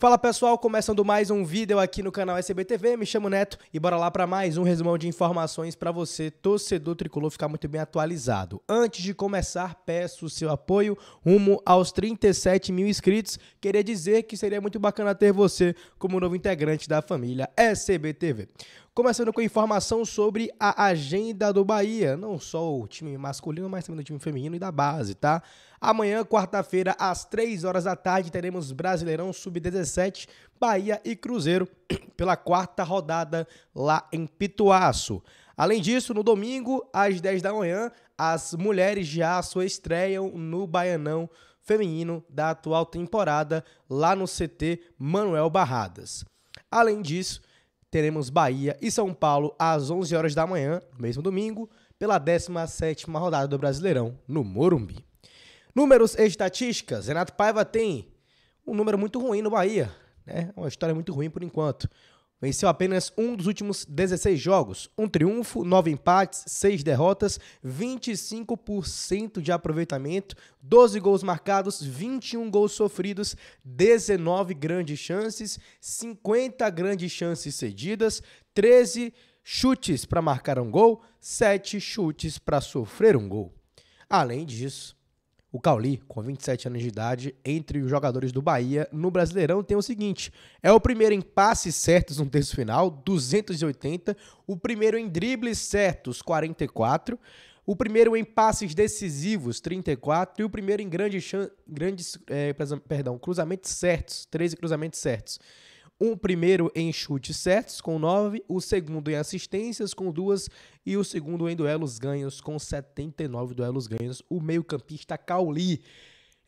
Fala pessoal, começando mais um vídeo aqui no canal SBTV, me chamo Neto e bora lá para mais um resumão de informações para você, torcedor tricolor, ficar muito bem atualizado. Antes de começar, peço o seu apoio rumo aos 37 mil inscritos. Queria dizer que seria muito bacana ter você como novo integrante da família SBTV. Começando com informação sobre a agenda do Bahia, não só o time masculino, mas também do time feminino e da base, tá? Amanhã, quarta-feira, às 3 horas da tarde, teremos Brasileirão Sub-17, Bahia e Cruzeiro pela quarta rodada lá em Pituaço. Além disso, no domingo, às 10 da manhã, as mulheres de aço estreiam no Baianão Feminino da atual temporada lá no CT Manuel Barradas. Além disso, teremos Bahia e São Paulo às 11 horas da manhã, no mesmo domingo, pela 17ª rodada do Brasileirão no Morumbi. Números e estatísticas. Renato Paiva tem um número muito ruim no Bahia. Né? Uma história muito ruim por enquanto. Venceu apenas um dos últimos 16 jogos. Um triunfo, nove empates, seis derrotas, 25% de aproveitamento, 12 gols marcados, 21 gols sofridos, 19 grandes chances, 50 grandes chances cedidas, 13 chutes para marcar um gol, 7 chutes para sofrer um gol. Além disso, o Cauli, com 27 anos de idade, entre os jogadores do Bahia no Brasileirão, tem o seguinte: é o primeiro em passes certos no terço final, 280, o primeiro em dribles certos, 44, o primeiro em passes decisivos, 34, e o primeiro em grandes, grandes eh, é, perdão, cruzamentos certos, 13 cruzamentos certos um primeiro em chutes certos com 9, o segundo em assistências com duas e o segundo em duelos ganhos com 79 duelos ganhos, o meio-campista Cauli.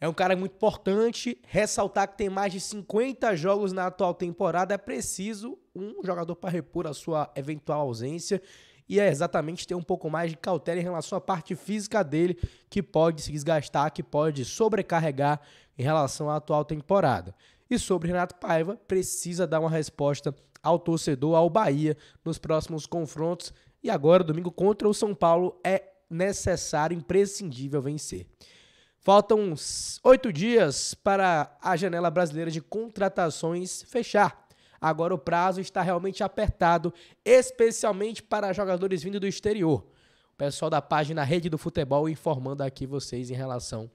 É um cara muito importante, ressaltar que tem mais de 50 jogos na atual temporada, é preciso um jogador para repor a sua eventual ausência e é exatamente ter um pouco mais de cautela em relação à parte física dele, que pode se desgastar, que pode sobrecarregar em relação à atual temporada. E sobre Renato Paiva, precisa dar uma resposta ao torcedor, ao Bahia, nos próximos confrontos. E agora, domingo contra o São Paulo, é necessário, imprescindível vencer. Faltam oito dias para a janela brasileira de contratações fechar. Agora o prazo está realmente apertado, especialmente para jogadores vindos do exterior. O pessoal da página Rede do Futebol informando aqui vocês em relação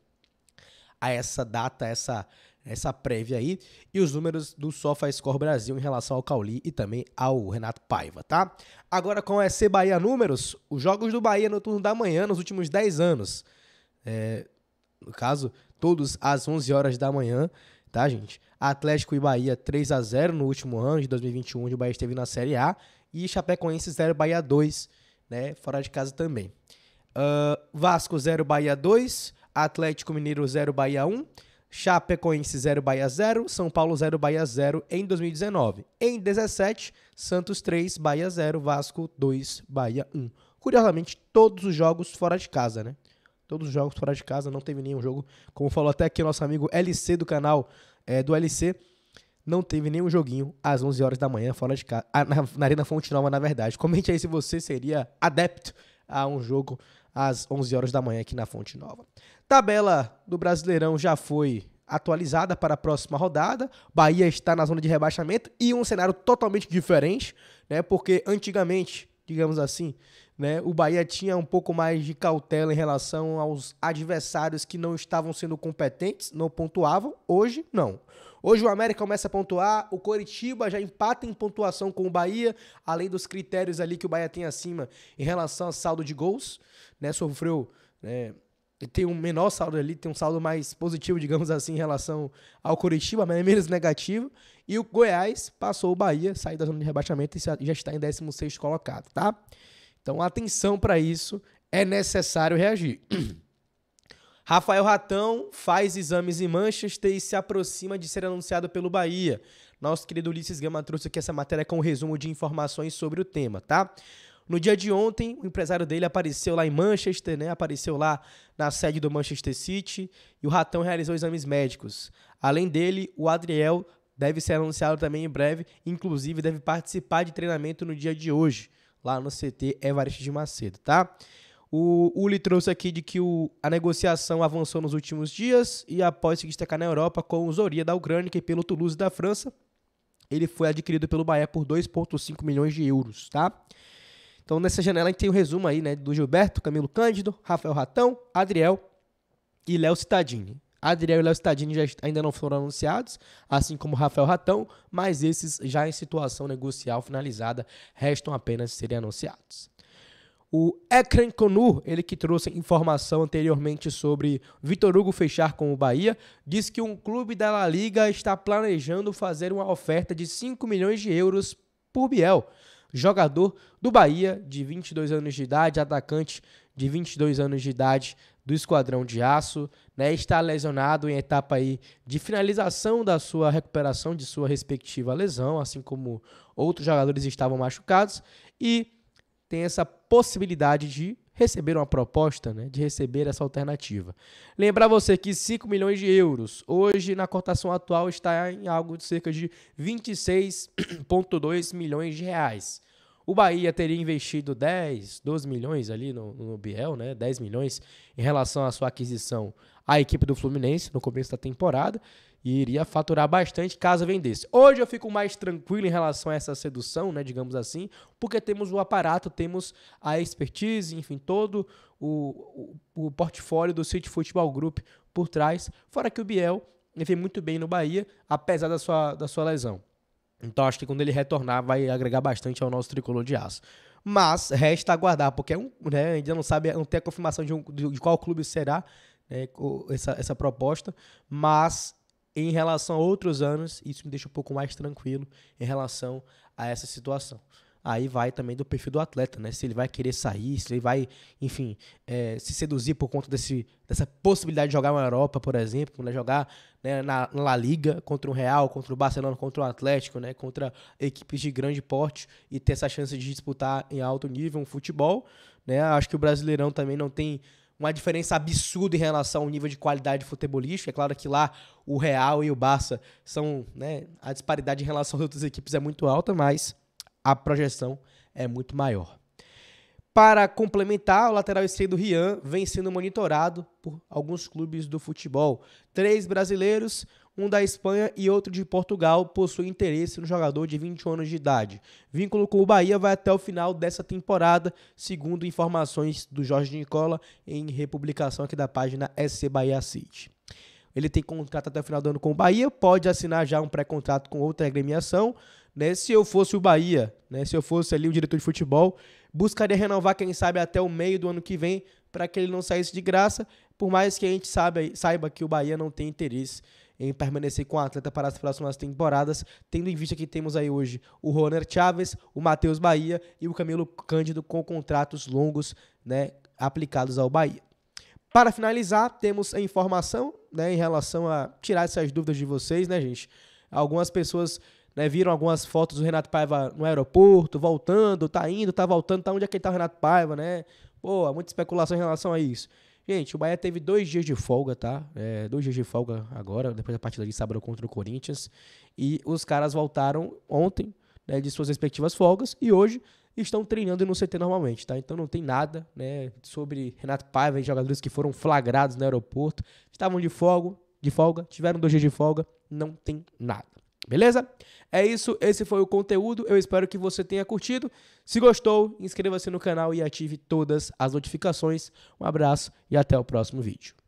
a essa data, essa essa prévia aí e os números do SofaScore Brasil em relação ao Cauli e também ao Renato Paiva, tá? Agora com o EC Bahia números, os jogos do Bahia no turno da manhã nos últimos 10 anos. É, no caso, todos às 11 horas da manhã, tá, gente? Atlético e Bahia 3 a 0 no último ano de 2021, onde o Bahia esteve na Série A, e Chapecoense 0 Bahia 2, né, fora de casa também. Uh, Vasco 0 Bahia 2, Atlético Mineiro 0 Bahia 1, Chapecoense 0 Bahia 0, São Paulo 0 Bahia 0 em 2019. Em 17, Santos 3 Bahia 0, Vasco 2 Bahia 1. Curiosamente, todos os jogos fora de casa, né? Todos os jogos fora de casa, não teve nenhum jogo. Como falou até aqui nosso amigo LC do canal é, do LC, não teve nenhum joguinho às 11 horas da manhã fora de casa, ah, na, na Arena Fonte Nova, na verdade. Comente aí se você seria adepto a um jogo às 11 horas da manhã aqui na Fonte Nova. Tabela do Brasileirão já foi atualizada para a próxima rodada. Bahia está na zona de rebaixamento e um cenário totalmente diferente, né? Porque antigamente, digamos assim, né? O Bahia tinha um pouco mais de cautela em relação aos adversários que não estavam sendo competentes, não pontuavam. Hoje, não. Hoje o América começa a pontuar, o Coritiba já empata em pontuação com o Bahia, além dos critérios ali que o Bahia tem acima em relação a saldo de gols, né? Sofreu, né? Tem um menor saldo ali, tem um saldo mais positivo, digamos assim, em relação ao Coritiba, mas é menos negativo. E o Goiás passou o Bahia, saiu da zona de rebaixamento e já está em 16 colocado, tá? Então, atenção para isso, é necessário reagir. Rafael Ratão faz exames em Manchester e se aproxima de ser anunciado pelo Bahia. Nosso querido Ulisses Gama trouxe aqui essa matéria com um resumo de informações sobre o tema, tá? No dia de ontem, o empresário dele apareceu lá em Manchester, né? Apareceu lá na sede do Manchester City e o Ratão realizou exames médicos. Além dele, o Adriel deve ser anunciado também em breve, inclusive deve participar de treinamento no dia de hoje lá no CT Evaristo de Macedo, tá? O Uli trouxe aqui de que o, a negociação avançou nos últimos dias e após se destacar na Europa com o Zoria da Ucrânia e pelo Toulouse da França, ele foi adquirido pelo Bahia por 2,5 milhões de euros, tá? Então nessa janela a gente tem o um resumo aí, né, do Gilberto, Camilo Cândido, Rafael Ratão, Adriel e Léo Cittadini. Adriel e Léo Stadini já ainda não foram anunciados, assim como Rafael Ratão, mas esses já em situação negocial finalizada, restam apenas serem anunciados. O Ekran Konur, ele que trouxe informação anteriormente sobre Vitor Hugo fechar com o Bahia, diz que um clube da La Liga está planejando fazer uma oferta de 5 milhões de euros por Biel, jogador do Bahia de 22 anos de idade, atacante de 22 anos de idade do Esquadrão de Aço, né, está lesionado em etapa aí de finalização da sua recuperação de sua respectiva lesão, assim como outros jogadores estavam machucados, e tem essa possibilidade de receber uma proposta, né, de receber essa alternativa. Lembrar você que 5 milhões de euros, hoje na cotação atual está em algo de cerca de 26,2 milhões de reais. O Bahia teria investido 10, 12 milhões ali no, no Biel, né? 10 milhões em relação à sua aquisição à equipe do Fluminense no começo da temporada e iria faturar bastante caso vendesse. Hoje eu fico mais tranquilo em relação a essa sedução, né, digamos assim, porque temos o aparato, temos a expertise, enfim, todo o, o, o portfólio do City Futebol Group por trás, fora que o Biel vem muito bem no Bahia, apesar da sua, da sua lesão. Então acho que quando ele retornar vai agregar bastante ao nosso tricolor de aço. Mas resta aguardar, porque é um, né, ainda não sabe, não tem a confirmação de, um, de qual clube será né, essa, essa proposta. Mas em relação a outros anos, isso me deixa um pouco mais tranquilo em relação a essa situação aí vai também do perfil do atleta, né? Se ele vai querer sair, se ele vai, enfim, é, se seduzir por conta desse, dessa possibilidade de jogar na Europa, por exemplo, né? jogar né, na, na La Liga contra o Real, contra o Barcelona, contra o Atlético, né? Contra equipes de grande porte e ter essa chance de disputar em alto nível um futebol, né? Acho que o Brasileirão também não tem uma diferença absurda em relação ao nível de qualidade futebolística. É claro que lá o Real e o Barça são, né, a disparidade em relação às outras equipes é muito alta, mas a projeção é muito maior. Para complementar, o lateral esquerdo Rian vem sendo monitorado por alguns clubes do futebol. Três brasileiros, um da Espanha e outro de Portugal, possuem interesse no jogador de 21 anos de idade. Vínculo com o Bahia vai até o final dessa temporada, segundo informações do Jorge Nicola em republicação aqui da página SC Bahia City. Ele tem contrato até o final do ano com o Bahia, pode assinar já um pré-contrato com outra agremiação. Né? Se eu fosse o Bahia, né? se eu fosse ali o diretor de futebol, buscaria renovar, quem sabe, até o meio do ano que vem, para que ele não saísse de graça, por mais que a gente saiba, saiba que o Bahia não tem interesse em permanecer com o atleta para as próximas temporadas, tendo em vista que temos aí hoje o Roner Chaves, o Matheus Bahia e o Camilo Cândido com contratos longos né, aplicados ao Bahia. Para finalizar, temos a informação né, em relação a tirar essas dúvidas de vocês, né, gente? Algumas pessoas né? Viram algumas fotos do Renato Paiva no aeroporto, voltando, tá indo, tá voltando, tá onde é que tá o Renato Paiva, né? Pô, há muita especulação em relação a isso. Gente, o Bahia teve dois dias de folga, tá? É, dois dias de folga agora, depois da partida de sábado contra o Corinthians. E os caras voltaram ontem né, de suas respectivas folgas e hoje estão treinando no CT normalmente, tá? Então não tem nada né, sobre Renato Paiva e jogadores que foram flagrados no aeroporto. Estavam de folga, de folga, tiveram dois dias de folga, não tem nada. Beleza? É isso, esse foi o conteúdo. Eu espero que você tenha curtido. Se gostou, inscreva-se no canal e ative todas as notificações. Um abraço e até o próximo vídeo.